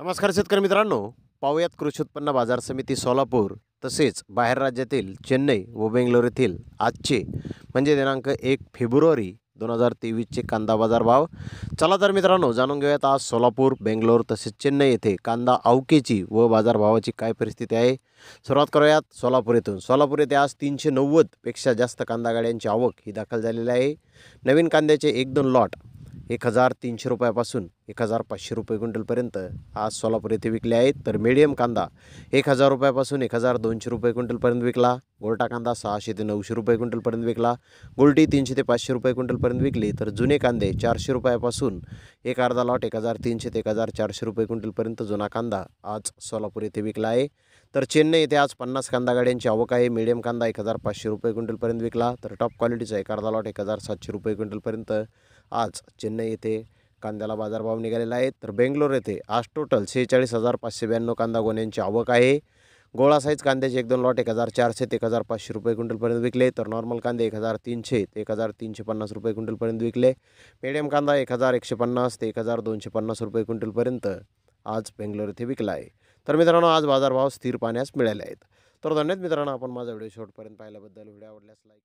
नमस्कार शेतकरी मित्रांनो पाहुयात कृषी उत्पन्न बाजार समिती सोलापूर तसेच बाहेर राज्यातील चेन्नई व बेंगलोर येथील आजचे म्हणजे दिनांक एक फेब्रुवारी दोन हजार तेवीसचे कांदा बाजार भाव चला तर मित्रांनो जाणून घेऊयात आज सोलापूर बेंगलोर तसेच चेन्नई येथे कांदा अवकेची व बाजारभावाची काय परिस्थिती आहे सुरुवात करूयात सोलापूर येथून सोलापूर येथे आज तीनशे नव्वदपेक्षा जास्त कांदा गाड्यांची आवक ही दाखल झालेली आहे नवीन कांद्याचे एक दोन लॉट एक हजार तीनशे रुपयापासून एक हजार पाचशे रुपये क्विंटलपर्यंत आज सोलापूर येथे विकले आहेत तर मिडियम कांदा एक हजार रुपयापासून एक हजार दोनशे रुपये क्विंटलपर्यंत विकला गोल्टा कांदा सहाशे ते नऊशे रुपये क्विंटलपर्यंत विकला गोलटी तीनशे ते पाचशे रुपये क्विंटलपर्यंत विकली तर जुने कांदे चारशे रुपयापासून एक अर्धा लॉट एक हजार तीनशे ते एक हजार चारशे रुपये क्विंटलपर्यंत जुना कांदा आज सोलापूर येथे विकला आहे तर चेन्नई येथे आज पन्नास कांदा गाड्यांची आवक आहे मीडियम कांदा एक हजार पाचशे रुपये क्विंटलपर्यंत विकला तर टॉप क्वालिटीचा एक अर्धा लॉट एक हजार सातशे रुपये क्विंटलपर्यंत आज चेन्नई येथे कांद्याला बाजारभाव निघालेला आहे तर बेंगलोर येथे आज टोटल सेहेचाळीस हजार पाचशे ब्याण्णव कांदा गोण्यांची आवक आहे गोळा साईज कांद्याचे एक दोन लॉट एक हजार चारशे ते एक हजार पाचशे रुपये क्विंटलपर्यंत विकले तर नॉर्मल कांदे एक हजार तीनशे ते एक हजार तीनशे पन्नास रुपये क्विंटलपर्यंत विकले मीडियम कांदा एक हजार एकशे पन्नास ते एक हजार दोनशे पन्नास रुपये क्विंटलपर्यंत आज बेंगलोर येथे विकला आहे तर मित्रांनो आज बाजारभाव स्थिर पाहण्यास मिळाले आहेत तर धन्यवाद मित्रांनो आपण माझा व्हिडिओ शॉर्टपर्यंत पाहिल्याबद्दल व्हिडिओ आवडल्यास लाईक